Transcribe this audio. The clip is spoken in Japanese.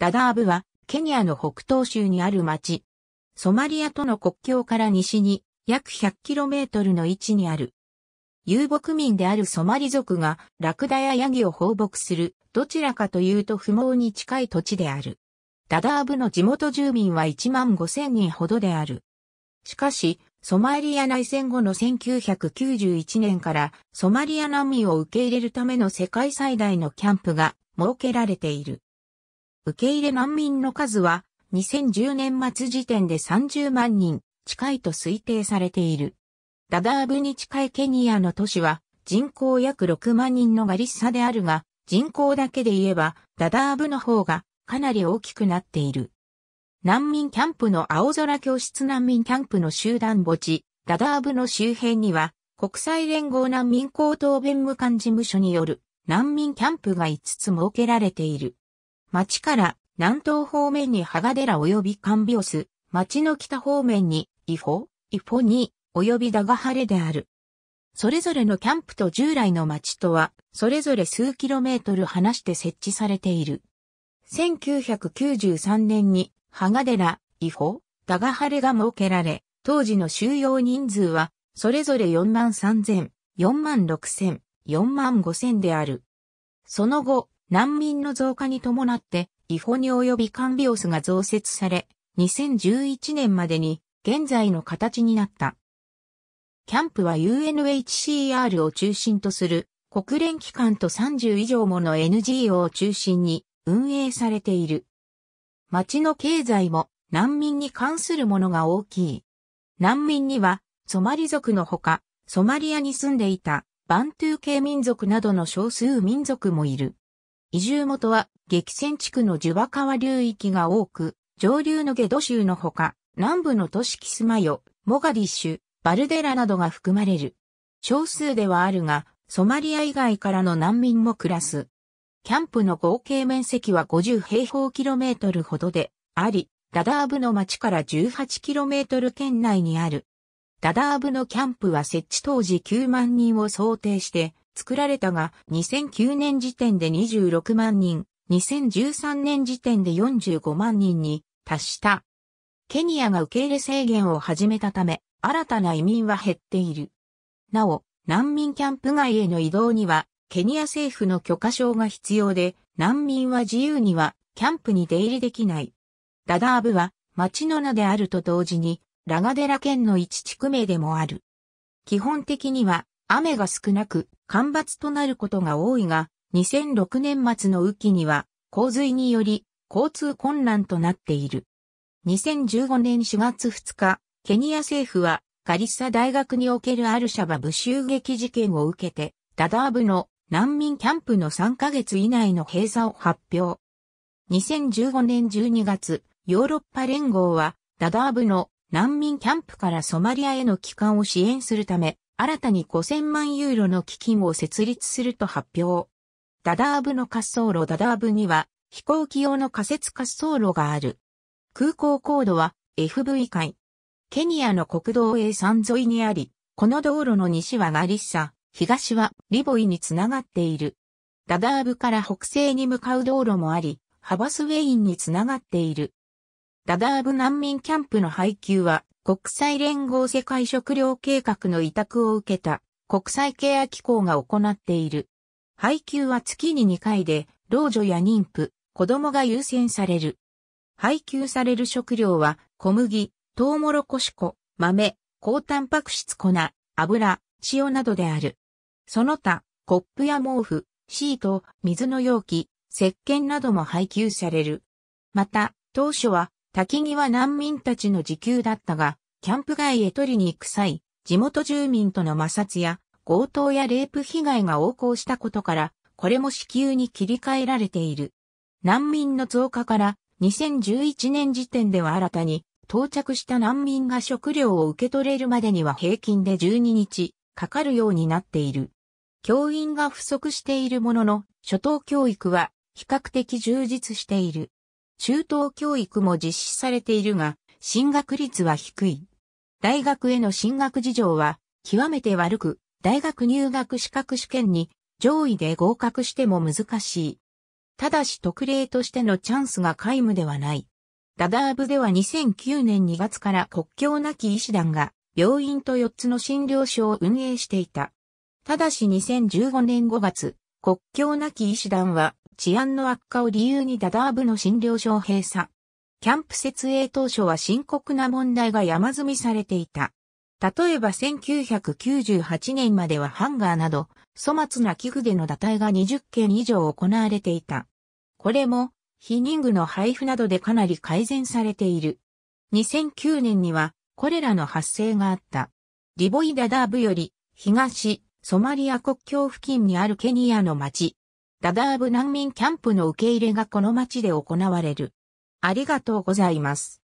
ダダーブは、ケニアの北東州にある町。ソマリアとの国境から西に、約 100km の位置にある。遊牧民であるソマリ族が、ラクダやヤギを放牧する、どちらかというと不毛に近い土地である。ダダーブの地元住民は1万5千人ほどである。しかし、ソマリア内戦後の1991年からソマリア難民を受け入れるための世界最大のキャンプが設けられている。受け入れ難民の数は2010年末時点で30万人近いと推定されている。ダダーブに近いケニアの都市は人口約6万人のガリッサであるが、人口だけで言えばダダーブの方がかなり大きくなっている。難民キャンプの青空教室難民キャンプの集団墓地、ダダーブの周辺には国際連合難民高等弁務官事務所による難民キャンプが5つ設けられている。町から南東方面にハガデラ及びカンビオス、町の北方面にイフォ、イフォニー、及びダガハレである。それぞれのキャンプと従来の町とは、それぞれ数キロメートル離して設置されている。1993年に、ハガデラ、イフォ、ダガハレが設けられ、当時の収容人数は、それぞれ4万3000、4万6000、4万5000である。その後、難民の増加に伴って、違法に及びカンビオスが増設され、2011年までに現在の形になった。キャンプは UNHCR を中心とする国連機関と30以上もの NGO を中心に運営されている。町の経済も難民に関するものが大きい。難民にはソマリ族のほか、ソマリアに住んでいたバントゥー系民族などの少数民族もいる。移住元は激戦地区のジュバ川流域が多く、上流のゲド州のほか、南部の都市キスマヨ、モガディッシュ、バルデラなどが含まれる。少数ではあるが、ソマリア以外からの難民も暮らす。キャンプの合計面積は50平方キロメートルほどであり、ダダーブの町から18キロメートル圏内にある。ダダーブのキャンプは設置当時9万人を想定して、作られたが、2009年時点で26万人、2013年時点で45万人に達した。ケニアが受け入れ制限を始めたため、新たな移民は減っている。なお、難民キャンプ外への移動には、ケニア政府の許可証が必要で、難民は自由には、キャンプに出入りできない。ダダーブは、町の名であると同時に、ラガデラ県の一地区名でもある。基本的には、雨が少なく、干ばつとなることが多いが、2006年末の雨季には、洪水により、交通困難となっている。2015年4月2日、ケニア政府は、ガリッサ大学におけるアルシャバブ襲撃事件を受けて、ダダーブの難民キャンプの3ヶ月以内の閉鎖を発表。2015年12月、ヨーロッパ連合は、ダダーブの難民キャンプからソマリアへの帰還を支援するため、新たに5000万ユーロの基金を設立すると発表。ダダーブの滑走路ダダーブには飛行機用の仮設滑走路がある。空港高度は FV 海。ケニアの国道 A3 沿いにあり、この道路の西はガリッサ、東はリボイにつながっている。ダダーブから北西に向かう道路もあり、ハバスウェインにつながっている。ダダーブ難民キャンプの配給は国際連合世界食糧計画の委託を受けた国際ケア機構が行っている。配給は月に2回で、老女や妊婦、子供が優先される。配給される食料は、小麦、トウモロコシ粉、豆、高タンパク質粉、油、塩などである。その他、コップや毛布、シート、水の容器、石鹸なども配給される。また、当初は滝木は難民たちの時給だったが、キャンプ街へ取りに行く際、地元住民との摩擦や強盗やレイプ被害が横行したことから、これも支給に切り替えられている。難民の増加から2011年時点では新たに到着した難民が食料を受け取れるまでには平均で12日かかるようになっている。教員が不足しているものの、初等教育は比較的充実している。中等教育も実施されているが、進学率は低い。大学への進学事情は極めて悪く、大学入学資格試験に上位で合格しても難しい。ただし特例としてのチャンスが皆無ではない。ダダーブでは2009年2月から国境なき医師団が病院と4つの診療所を運営していた。ただし2015年5月、国境なき医師団は治安の悪化を理由にダダーブの診療所を閉鎖。キャンプ設営当初は深刻な問題が山積みされていた。例えば1998年まではハンガーなど、粗末な器具での打体が20件以上行われていた。これも、ニン具の配布などでかなり改善されている。2009年には、これらの発生があった。リボイダダーブより、東、ソマリア国境付近にあるケニアの町、ダダーブ難民キャンプの受け入れがこの町で行われる。ありがとうございます。